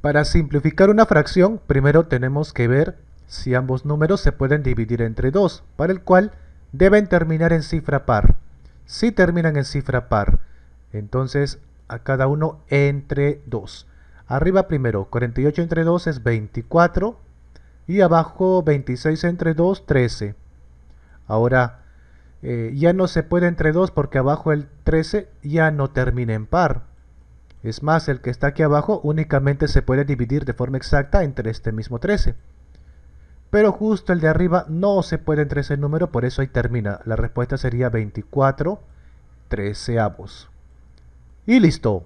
Para simplificar una fracción, primero tenemos que ver si ambos números se pueden dividir entre 2, para el cual deben terminar en cifra par. Si terminan en cifra par, entonces a cada uno entre 2. Arriba primero, 48 entre 2 es 24 y abajo 26 entre 2, 13. Ahora, eh, ya no se puede entre 2 porque abajo el 13 ya no termina en par. Es más, el que está aquí abajo únicamente se puede dividir de forma exacta entre este mismo 13. Pero justo el de arriba no se puede entre ese número, por eso ahí termina. La respuesta sería 24 treceavos. Y listo.